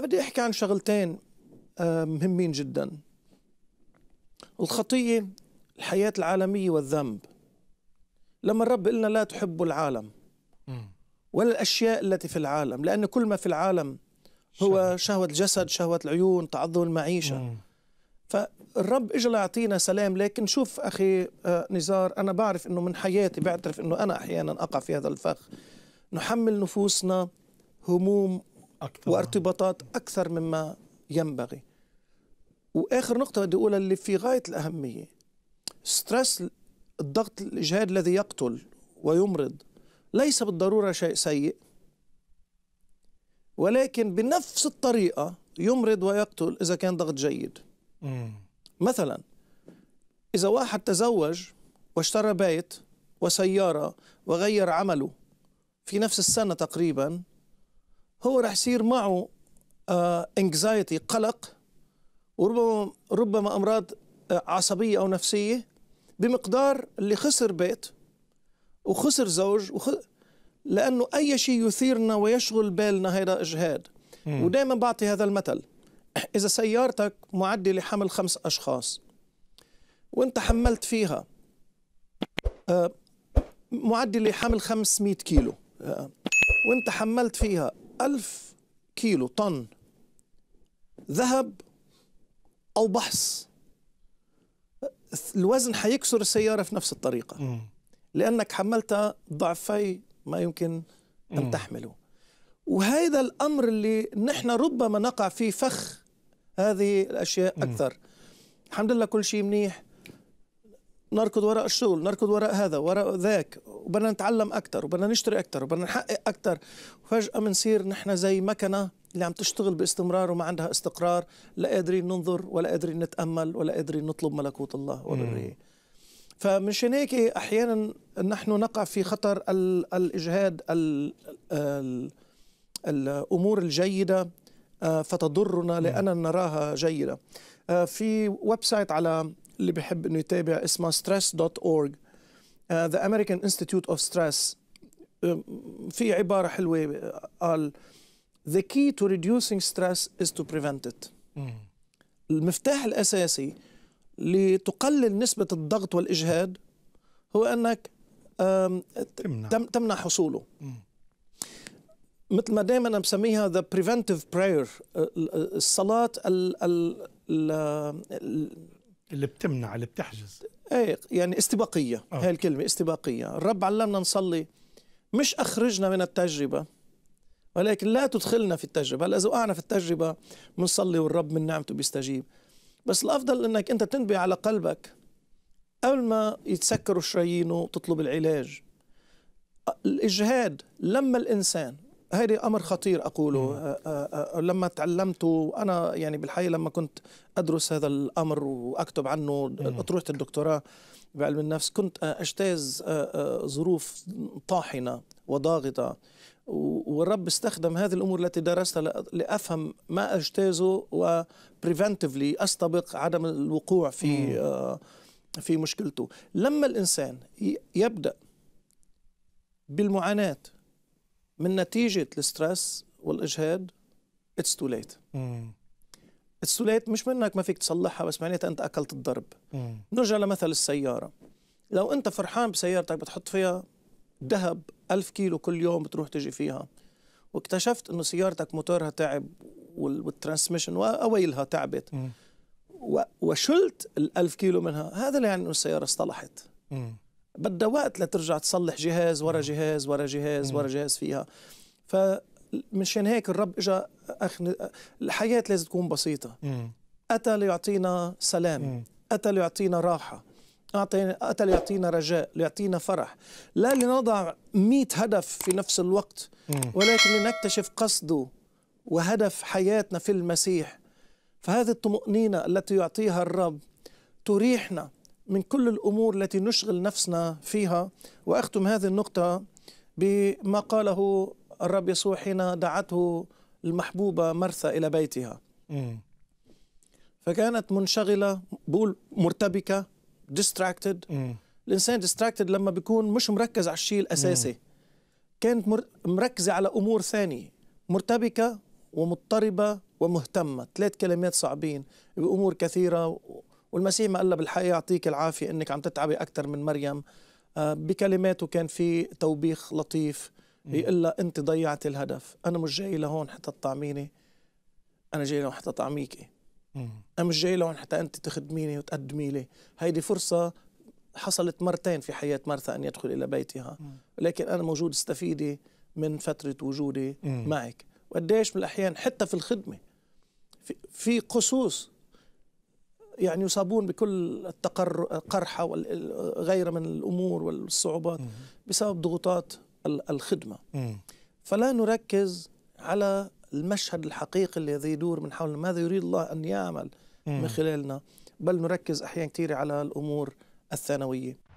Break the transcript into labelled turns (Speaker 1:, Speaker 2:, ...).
Speaker 1: فبدي احكي عن شغلتين آه، مهمين جدا الخطية الحياة العالمية والذنب لما الرب قلنا لا تحبوا العالم ولا الأشياء التي في العالم لأن كل ما في العالم هو شهوة الجسد شهوة العيون تعظم المعيشة فالرب اجى ليعطينا سلام لكن شوف أخي آه، نزار أنا بعرف أنه من حياتي بعترف أنه أنا أحيانا أقع في هذا الفخ نحمل نفوسنا هموم أكثر. وارتباطات أكثر مما ينبغي وآخر نقطة بدي أقولها اللي في غاية الأهمية ستريس الضغط الإجهاد الذي يقتل ويمرض ليس بالضرورة شيء سيء ولكن بنفس الطريقة يمرض ويقتل إذا كان ضغط جيد مم. مثلا إذا واحد تزوج واشترى بيت وسيارة وغير عمله في نفس السنة تقريبا هو راح يصير معه انكزايتي آه، قلق وربما ربما امراض آه، عصبيه او نفسيه بمقدار اللي خسر بيت وخسر زوج وخ... لانه اي شيء يثيرنا ويشغل بالنا هذا اجهاد ودائما بعطي هذا المثل اذا سيارتك معدل لحمل خمس اشخاص وانت حملت فيها آه، معدل لحمل 500 كيلو وانت حملت فيها ألف كيلو طن ذهب أو بحص الوزن حيكسر السيارة في نفس الطريقة لأنك حملت ضعفي ما يمكن أن تحمله وهذا الأمر اللي نحن ربما نقع فيه فخ هذه الأشياء أكثر الحمد لله كل شيء منيح نركض وراء الشغل نركض وراء هذا وراء ذاك وبدنا نتعلم اكثر وبدنا نشتري اكثر وبدنا نحقق اكثر وفجاه بنصير نحن زي مكنه اللي عم تشتغل باستمرار وما عندها استقرار لا قادرين ننظر ولا قادرين نتامل ولا قادرين نطلب ملكوت الله وبره فمنشان هيك احيانا نحن نقع في خطر الاجهاد ال الامور الجيده آه، فتضرنا لاننا نراها جيده آه، في ويب سايت على اللي بحب انه يتابع اسمه stress.org ذا امريكان انستيتيوت اوف ستريس في عباره حلوه قال the key to reducing stress is to prevent it المفتاح الاساسي لتقلل نسبه الضغط والاجهاد هو انك تمنع. تمنع حصوله مم. مثل ما دائما انا بسميها ذا بريفنتيف براير الصلاه ال ال اللي بتمنع اللي بتحجز ايه يعني استباقيه أوه. هاي الكلمه استباقيه الرب علمنا نصلي مش اخرجنا من التجربه ولكن لا تدخلنا في التجربه هلا اذا وقعنا في التجربه بنصلي والرب من نعمته بيستجيب بس الافضل انك انت تنبه على قلبك قبل ما يتسكروا شرايينه تطلب العلاج الاجهاد لما الانسان هذا امر خطير اقوله آه، آه، آه، لما تعلمت وانا يعني بالحقيقه لما كنت ادرس هذا الامر واكتب عنه اطروحه الدكتوراه بعلم النفس كنت اجتاز ظروف طاحنه وضاغطه والرب استخدم هذه الامور التي درستها لافهم ما اجتازه وبريفنتفلي استبق عدم الوقوع في في مشكلته لما الانسان يبدا بالمعاناه من نتيجه الستريس والاجهاد اتس تو ليت اتس تو ليت مش منك ما فيك تصلحها بس معناتها انت اكلت الضرب مم. نرجع لمثل السياره لو انت فرحان بسيارتك بتحط فيها ذهب ألف كيلو كل يوم بتروح تجي فيها واكتشفت انه سيارتك موتورها تعب والترانسميشن واويلها تعبت مم. وشلت الألف كيلو منها هذا اللي يعني انه السياره اصطلحت بدها وقت لترجع تصلح جهاز ورا نعم. جهاز ورا جهاز نعم. ورا جهاز فيها ف مشان هيك الرب اجى أخ... الحياه لازم تكون بسيطه اتى ليعطينا سلام اتى ليعطينا راحه أعطينا أتى ليعطينا رجاء ليعطينا فرح لا لنضع مئة هدف في نفس الوقت ولكن لنكتشف قصده وهدف حياتنا في المسيح فهذه الطمأنينة التي يعطيها الرب تريحنا من كل الأمور التي نشغل نفسنا فيها وأختم هذه النقطة بما قاله الرب يسوع حين دعته المحبوبة مرثا إلى بيتها فكانت منشغلة بقول مرتبكة ديستراكتد الإنسان ديستراكتد لما بيكون مش مركز على الشيء الأساسي كانت مركزة على أمور ثانية مرتبكة ومضطربة ومهتمة ثلاث كلمات صعبين بأمور كثيرة والمسيح ما قال بالحقيقه يعطيك العافيه انك عم تتعبي اكثر من مريم آه، بكلماته كان في توبيخ لطيف بيقول لها انت ضيعت الهدف انا مش جاي لهون حتى تطعميني انا جاي لهون حتى طعميكي انا مش جاي لهون حتى انت تخدميني وتقدمي لي هيدي فرصه حصلت مرتين في حياه مرثا ان يدخل الى بيتها لكن انا موجود استفيدي من فتره وجودي معك وقديش من الاحيان حتى في الخدمه في, في قصوص يعني يصابون بكل التقر القرحة وغير من الأمور والصعوبات بسبب ضغوطات الخدمة فلا نركز على المشهد الحقيقي الذي يدور من حولنا ماذا يريد الله أن يعمل من خلالنا بل نركز أحيانا كثيرة على الأمور الثانوية